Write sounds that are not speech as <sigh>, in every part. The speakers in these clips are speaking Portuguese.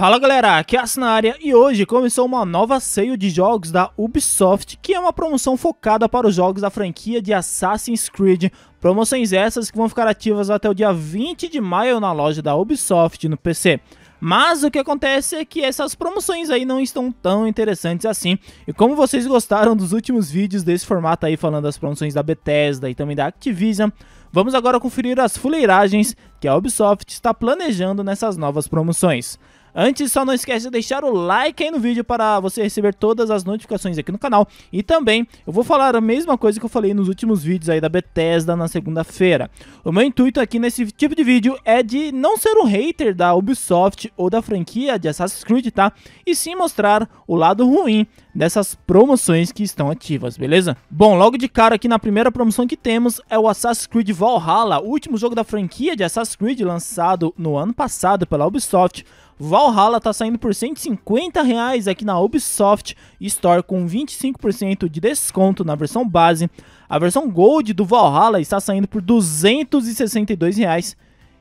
Fala galera, aqui é a Asnaria e hoje começou uma nova sale de jogos da Ubisoft, que é uma promoção focada para os jogos da franquia de Assassin's Creed. Promoções essas que vão ficar ativas até o dia 20 de maio na loja da Ubisoft no PC. Mas o que acontece é que essas promoções aí não estão tão interessantes assim. E como vocês gostaram dos últimos vídeos desse formato aí falando das promoções da Bethesda e também da Activision, vamos agora conferir as fuleiragens que a Ubisoft está planejando nessas novas promoções. Antes, só não esquece de deixar o like aí no vídeo para você receber todas as notificações aqui no canal. E também, eu vou falar a mesma coisa que eu falei nos últimos vídeos aí da Bethesda na segunda-feira. O meu intuito aqui nesse tipo de vídeo é de não ser um hater da Ubisoft ou da franquia de Assassin's Creed, tá? E sim mostrar o lado ruim dessas promoções que estão ativas, beleza? Bom, logo de cara aqui na primeira promoção que temos é o Assassin's Creed Valhalla, o último jogo da franquia de Assassin's Creed lançado no ano passado pela Ubisoft, Valhalla tá saindo por 150 reais aqui na Ubisoft Store com 25% de desconto na versão base. A versão Gold do Valhalla está saindo por 262 reais.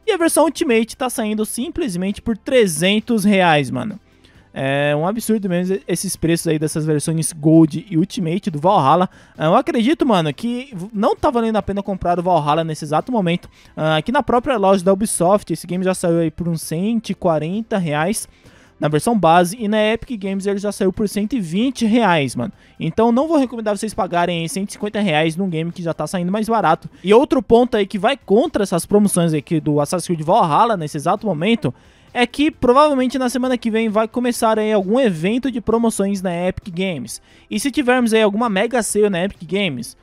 E a versão Ultimate está saindo simplesmente por 300 reais, mano. É um absurdo mesmo esses preços aí dessas versões Gold e Ultimate do Valhalla. Ah, eu acredito, mano, que não tá valendo a pena comprar o Valhalla nesse exato momento. Ah, aqui na própria loja da Ubisoft, esse game já saiu aí por uns 140 reais na versão base e na Epic Games ele já saiu por 120 reais, mano. Então não vou recomendar vocês pagarem 150 reais num game que já tá saindo mais barato. E outro ponto aí que vai contra essas promoções aqui do Assassin's Creed Valhalla nesse exato momento é que provavelmente na semana que vem vai começar aí algum evento de promoções na Epic Games. E se tivermos aí alguma mega sale na Epic Games,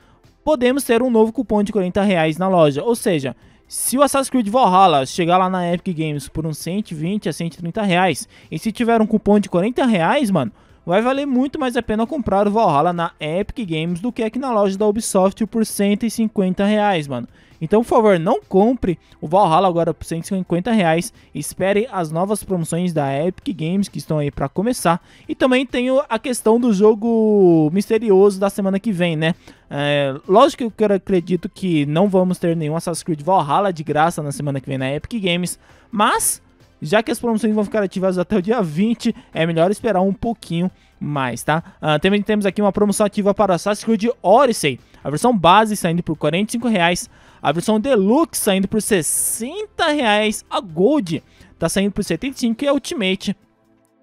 podemos ter um novo cupom de 40 reais na loja. Ou seja, se o Assassin's Creed Valhalla chegar lá na Epic Games por uns 120 a 130 reais, e se tiver um cupom de 40 reais, mano, vai valer muito mais a pena comprar o Valhalla na Epic Games do que aqui na loja da Ubisoft por 150 reais, mano. Então, por favor, não compre o Valhalla agora por 150 reais. Espere as novas promoções da Epic Games que estão aí para começar. E também tem a questão do jogo misterioso da semana que vem, né? É, lógico que eu acredito que não vamos ter nenhum Assassin's Creed Valhalla de graça na semana que vem na Epic Games, mas já que as promoções vão ficar ativas até o dia 20, é melhor esperar um pouquinho mais, tá? Uh, também temos aqui uma promoção ativa para Assassin's Creed Odyssey. A versão base saindo por R$ reais, A versão Deluxe saindo por R$ reais, A Gold tá saindo por R$ 75,00 e a Ultimate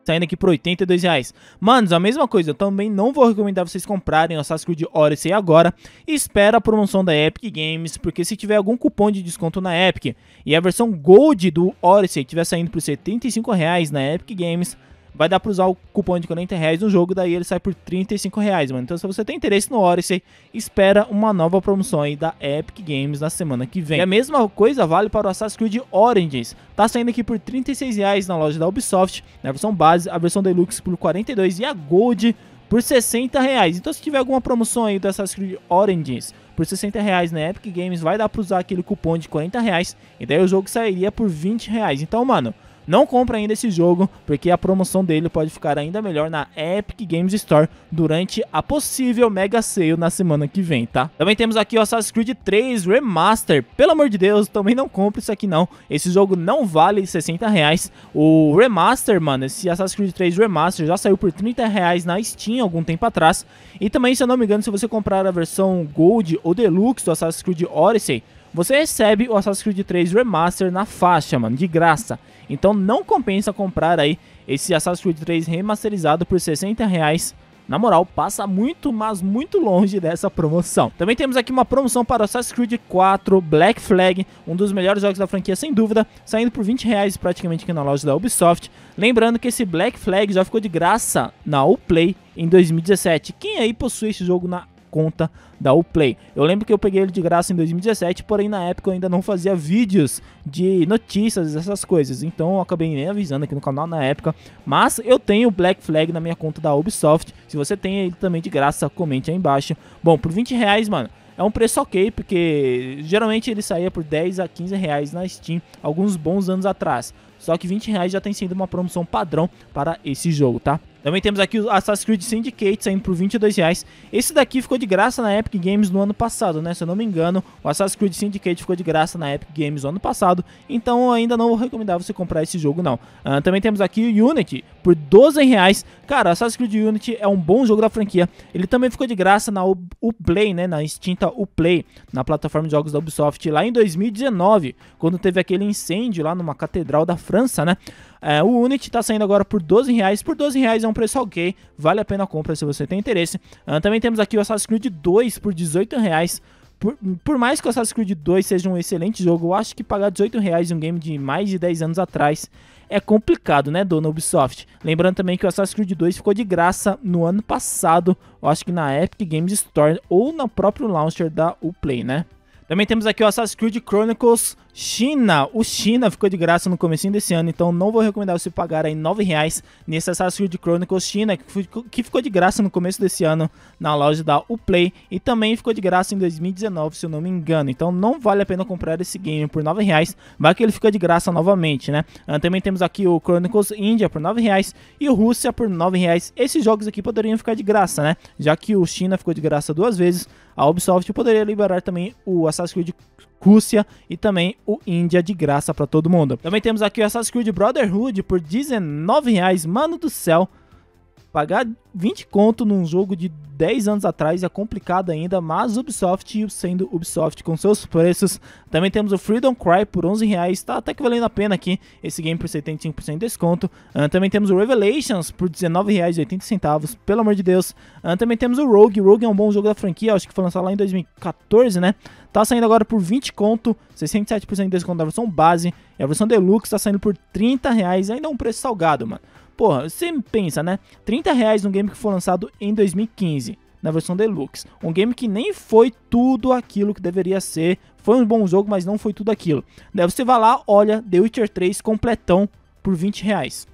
saindo aqui por 82 reais. Manos, a mesma coisa, eu também não vou recomendar vocês comprarem o Assassin's Creed Odyssey agora. Espera a promoção da Epic Games, porque se tiver algum cupom de desconto na Epic e a versão Gold do Odyssey estiver saindo por 75 reais na Epic Games, vai dar pra usar o cupom de 40 reais no jogo, daí ele sai por 35 reais, mano. Então se você tem interesse no Odyssey, espera uma nova promoção aí da Epic Games na semana que vem. E a mesma coisa vale para o Assassin's Creed Origins. Tá saindo aqui por 36 reais na loja da Ubisoft, na versão base, a versão Deluxe por 42 e a Gold por 60 reais. Então se tiver alguma promoção aí do Assassin's Creed Origins por 60 reais na Epic Games, vai dar pra usar aquele cupom de 40 reais e daí o jogo sairia por 20 reais. Então, mano... Não compra ainda esse jogo, porque a promoção dele pode ficar ainda melhor na Epic Games Store durante a possível Mega Sale na semana que vem, tá? Também temos aqui o Assassin's Creed 3 Remaster. Pelo amor de Deus, também não compra isso aqui não. Esse jogo não vale 60 reais. O Remaster, mano, esse Assassin's Creed 3 Remaster já saiu por 30 reais na Steam algum tempo atrás. E também, se eu não me engano, se você comprar a versão Gold ou Deluxe do Assassin's Creed Odyssey, você recebe o Assassin's Creed 3 Remaster na faixa, mano, de graça. Então não compensa comprar aí esse Assassin's Creed 3 remasterizado por 60 reais na moral, passa muito, mas muito longe dessa promoção. Também temos aqui uma promoção para Assassin's Creed 4 Black Flag, um dos melhores jogos da franquia, sem dúvida, saindo por 20 reais praticamente aqui na loja da Ubisoft. Lembrando que esse Black Flag já ficou de graça na Uplay em 2017. Quem aí possui esse jogo na conta da Uplay. Eu lembro que eu peguei ele de graça em 2017, porém na época eu ainda não fazia vídeos de notícias, essas coisas. Então eu acabei nem avisando aqui no canal na época. Mas eu tenho o Black Flag na minha conta da Ubisoft. Se você tem ele também de graça, comente aí embaixo. Bom, por 20 reais, mano é um preço ok, porque geralmente ele saía por 10 a 15 reais na Steam alguns bons anos atrás. Só que 20 reais já tem sido uma promoção padrão para esse jogo, tá? Também temos aqui o Assassin's Creed Syndicate saindo por 22 reais. Esse daqui ficou de graça na Epic Games no ano passado, né? Se eu não me engano, o Assassin's Creed Syndicate ficou de graça na Epic Games no ano passado. Então ainda não vou recomendar você comprar esse jogo, não. Uh, também temos aqui o Unity por 12 reais. Cara, Assassin's Creed Unity é um bom jogo da franquia. Ele também ficou de graça na Uplay, né? Na extinta Uplay, na plataforma de jogos da Ubisoft, lá em 2019, quando teve aquele incêndio lá numa catedral da França, né? É, o Unity tá saindo agora por 12 reais. Por 12 reais é um preço ok, vale a pena a compra se você tem interesse. Uh, também temos aqui o Assassin's Creed 2 por 18 reais. Por, por, mais que o Assassin's Creed 2 seja um excelente jogo, eu acho que pagar 18 reais em um game de mais de 10 anos atrás é complicado, né, dona Ubisoft? Lembrando também que o Assassin's Creed 2 ficou de graça no ano passado, eu acho que na Epic Games Store ou no próprio launcher da Uplay, né? Também temos aqui o Assassin's Creed Chronicles China. O China ficou de graça no começo desse ano, então não vou recomendar você pagar aí R$ reais nesse Assassin's Creed Chronicles China, que ficou de graça no começo desse ano na loja da Uplay e também ficou de graça em 2019, se eu não me engano. Então não vale a pena comprar esse game por R$ reais, vai que ele fica de graça novamente, né? Ah, também temos aqui o Chronicles India por R$ reais e o Rússia por R$ reais. Esses jogos aqui poderiam ficar de graça, né? Já que o China ficou de graça duas vezes, a Ubisoft poderia liberar também o Assassin's Creed Rússia e também o Índia de graça para todo mundo. Também temos aqui o Assassin's Creed Brotherhood por R$19,00. Mano do céu, Pagar 20 conto num jogo de 10 anos atrás é complicado ainda, mas Ubisoft sendo Ubisoft com seus preços. Também temos o Freedom Cry por 11 reais, tá até que valendo a pena aqui. Esse game por 75% de desconto. Uh, também temos o Revelations por reais centavos. pelo amor de Deus. Uh, também temos o Rogue, Rogue é um bom jogo da franquia, acho que foi lançado lá em 2014, né? Tá saindo agora por 20 conto, 67% de desconto da versão base. E a versão Deluxe tá saindo por 30 reais, ainda é um preço salgado, mano. Porra, você pensa, né? 30 reais num game que foi lançado em 2015, na versão deluxe. Um game que nem foi tudo aquilo que deveria ser. Foi um bom jogo, mas não foi tudo aquilo. Daí você vai lá, olha The Witcher 3 completão por 20 reais.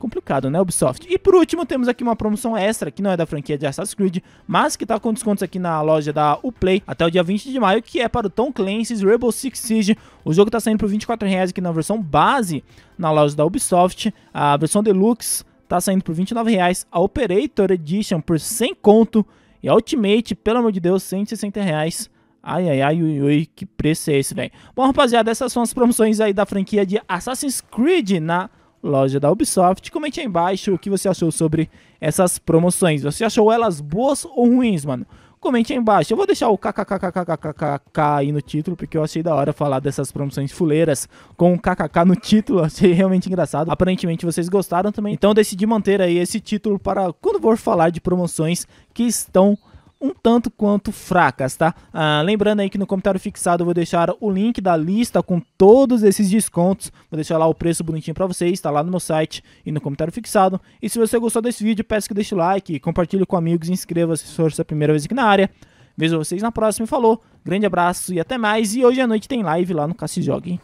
Complicado, né, Ubisoft? E por último, temos aqui uma promoção extra, que não é da franquia de Assassin's Creed, mas que tá com descontos aqui na loja da Uplay até o dia 20 de maio, que é para o Tom Clancy's Rainbow Six Siege. O jogo tá saindo por R$24,00 aqui na versão base, na loja da Ubisoft. A versão Deluxe tá saindo por R$29,00, A Operator Edition por 100 conto. E a Ultimate, pelo amor de Deus, R$160,00. reais. Ai, ai, ai, ui, ui, que preço é esse, velho? Bom, rapaziada, essas são as promoções aí da franquia de Assassin's Creed na loja da Ubisoft. Comente aí embaixo o que você achou sobre essas promoções. Você achou elas boas ou ruins, mano? Comente aí embaixo. Eu vou deixar o kkkkkkkk aí no título, porque eu achei da hora falar dessas promoções fuleiras com o kkk no título. <laughs> Achei realmente engraçado. Aparentemente vocês gostaram também. Então decidi manter aí esse título para quando for falar de promoções que estão um tanto quanto fracas, tá? Ah, lembrando aí que no comentário fixado eu vou deixar o link da lista com todos esses descontos, vou deixar lá o preço bonitinho para vocês, tá lá no meu site e no comentário fixado. E se você gostou desse vídeo, peço que deixe o like, compartilhe com amigos, inscreva-se se for sua primeira vez aqui na área. Vejo vocês na próxima e falou, grande abraço e até mais. E hoje à noite tem live lá no Cassi Jogue.